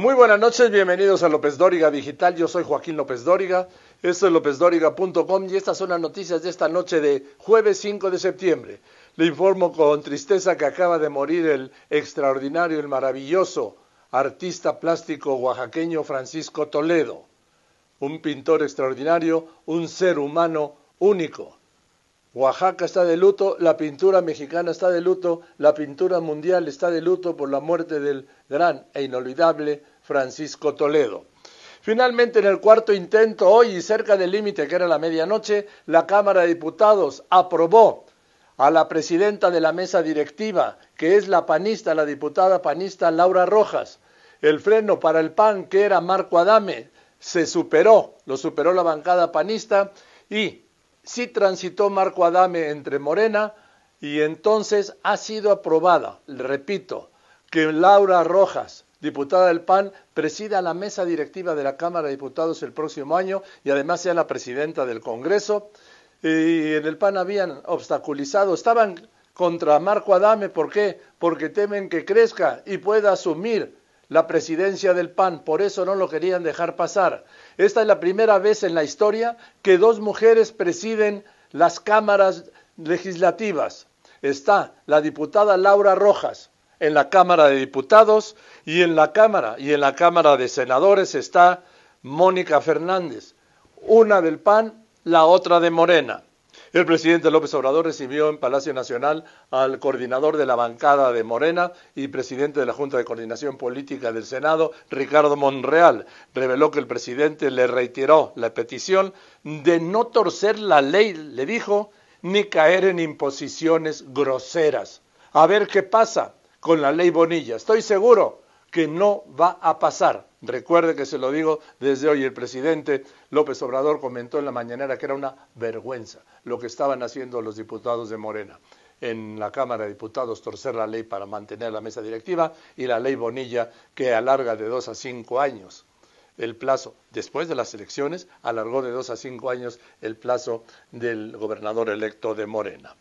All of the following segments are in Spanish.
Muy buenas noches, bienvenidos a López Dóriga Digital. Yo soy Joaquín López Dóriga. Esto es lópezdóriga.com y estas son las noticias de esta noche de jueves 5 de septiembre. Le informo con tristeza que acaba de morir el extraordinario, el maravilloso artista plástico oaxaqueño Francisco Toledo. Un pintor extraordinario, un ser humano único. Oaxaca está de luto, la pintura mexicana está de luto, la pintura mundial está de luto por la muerte del gran e inolvidable Francisco Toledo. Finalmente, en el cuarto intento, hoy y cerca del límite que era la medianoche, la Cámara de Diputados aprobó a la presidenta de la mesa directiva, que es la panista, la diputada panista Laura Rojas. El freno para el PAN, que era Marco Adame, se superó, lo superó la bancada panista y sí transitó Marco Adame entre Morena y entonces ha sido aprobada, repito, que Laura Rojas, diputada del PAN, presida la mesa directiva de la Cámara de Diputados el próximo año y además sea la presidenta del Congreso. Y en el PAN habían obstaculizado, estaban contra Marco Adame, ¿por qué? Porque temen que crezca y pueda asumir la presidencia del PAN, por eso no lo querían dejar pasar. Esta es la primera vez en la historia que dos mujeres presiden las cámaras legislativas. Está la diputada Laura Rojas, en la Cámara de Diputados y en la Cámara y en la Cámara de Senadores está Mónica Fernández, una del PAN, la otra de Morena. El presidente López Obrador recibió en Palacio Nacional al coordinador de la bancada de Morena y presidente de la Junta de Coordinación Política del Senado, Ricardo Monreal. Reveló que el presidente le reiteró la petición de no torcer la ley, le dijo, ni caer en imposiciones groseras. A ver qué pasa con la ley Bonilla. Estoy seguro que no va a pasar. Recuerde que se lo digo desde hoy, el presidente López Obrador comentó en la mañanera que era una vergüenza lo que estaban haciendo los diputados de Morena en la Cámara de Diputados, torcer la ley para mantener la mesa directiva y la ley Bonilla que alarga de dos a cinco años el plazo, después de las elecciones, alargó de dos a cinco años el plazo del gobernador electo de Morena.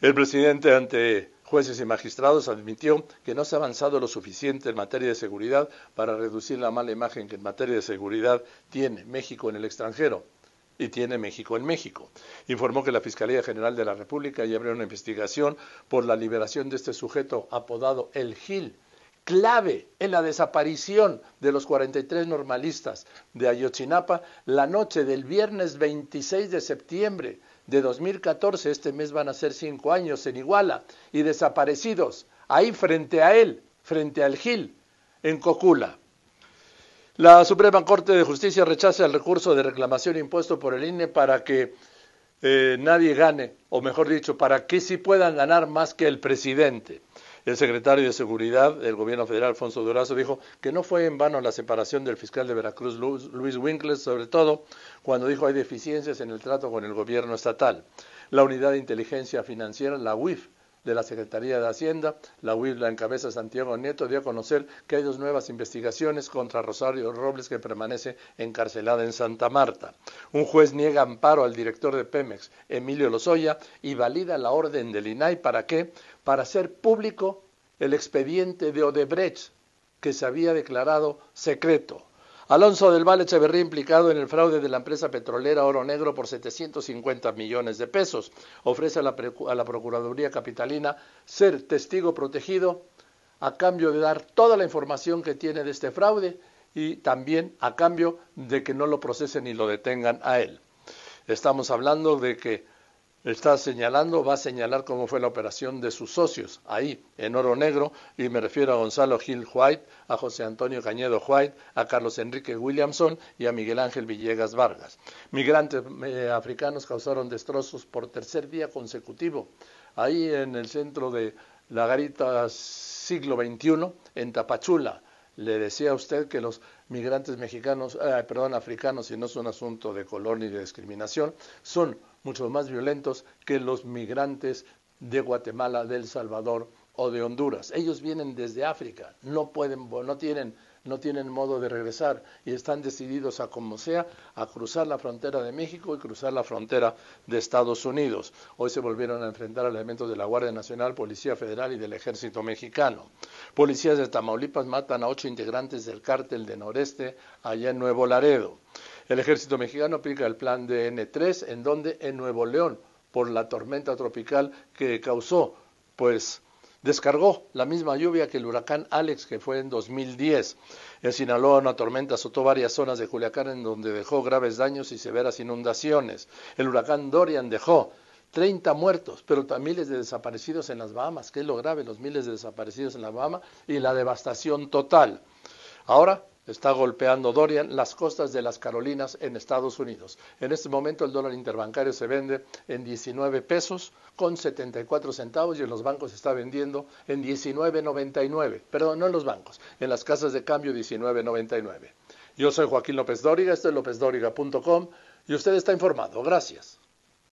El presidente ante jueces y magistrados, admitió que no se ha avanzado lo suficiente en materia de seguridad para reducir la mala imagen que en materia de seguridad tiene México en el extranjero y tiene México en México. Informó que la Fiscalía General de la República ya abrió una investigación por la liberación de este sujeto apodado El Gil, clave en la desaparición de los 43 normalistas de Ayotzinapa la noche del viernes 26 de septiembre de 2014, este mes van a ser cinco años en Iguala, y desaparecidos, ahí frente a él, frente al Gil, en Cocula. La Suprema Corte de Justicia rechaza el recurso de reclamación impuesto por el INE para que eh, nadie gane, o mejor dicho, para que sí puedan ganar más que el presidente. El secretario de Seguridad del Gobierno Federal, Alfonso Durazo, dijo que no fue en vano la separación del fiscal de Veracruz, Luis Winkler, sobre todo cuando dijo hay deficiencias en el trato con el gobierno estatal. La Unidad de Inteligencia Financiera, la UIF, de la Secretaría de Hacienda. La UIL en encabeza Santiago Nieto dio a conocer que hay dos nuevas investigaciones contra Rosario Robles que permanece encarcelada en Santa Marta. Un juez niega amparo al director de Pemex, Emilio Lozoya, y valida la orden del INAI para qué? Para hacer público el expediente de Odebrecht que se había declarado secreto. Alonso del Valle Echeverría implicado en el fraude de la empresa petrolera Oro Negro por 750 millones de pesos. Ofrece a la, a la Procuraduría Capitalina ser testigo protegido a cambio de dar toda la información que tiene de este fraude y también a cambio de que no lo procesen y lo detengan a él. Estamos hablando de que está señalando, va a señalar cómo fue la operación de sus socios ahí, en Oro Negro, y me refiero a Gonzalo Gil White, a José Antonio Cañedo White, a Carlos Enrique Williamson y a Miguel Ángel Villegas Vargas. Migrantes eh, africanos causaron destrozos por tercer día consecutivo ahí en el centro de la garita siglo XXI, en Tapachula. Le decía a usted que los migrantes mexicanos, eh, perdón, africanos, si no es un asunto de color ni de discriminación, son mucho más violentos que los migrantes de Guatemala, de El Salvador o de Honduras. Ellos vienen desde África, no pueden, no tienen, no tienen modo de regresar y están decididos a como sea a cruzar la frontera de México y cruzar la frontera de Estados Unidos. Hoy se volvieron a enfrentar a elementos de la Guardia Nacional, Policía Federal y del Ejército Mexicano. Policías de Tamaulipas matan a ocho integrantes del cártel de Noreste allá en Nuevo Laredo. El ejército mexicano aplica el plan de n 3 en donde en Nuevo León, por la tormenta tropical que causó, pues descargó la misma lluvia que el huracán Alex que fue en 2010. En Sinaloa una tormenta azotó varias zonas de Culiacán en donde dejó graves daños y severas inundaciones. El huracán Dorian dejó 30 muertos, pero también miles de desaparecidos en las Bahamas, que es lo grave, los miles de desaparecidos en las Bahamas y la devastación total. Ahora está golpeando Dorian las costas de las Carolinas en Estados Unidos. En este momento el dólar interbancario se vende en 19 pesos con 74 centavos y en los bancos se está vendiendo en 19.99. Perdón, no en los bancos, en las casas de cambio 19.99. Yo soy Joaquín López Dóriga, esto es lópezdóriga.com y usted está informado. Gracias.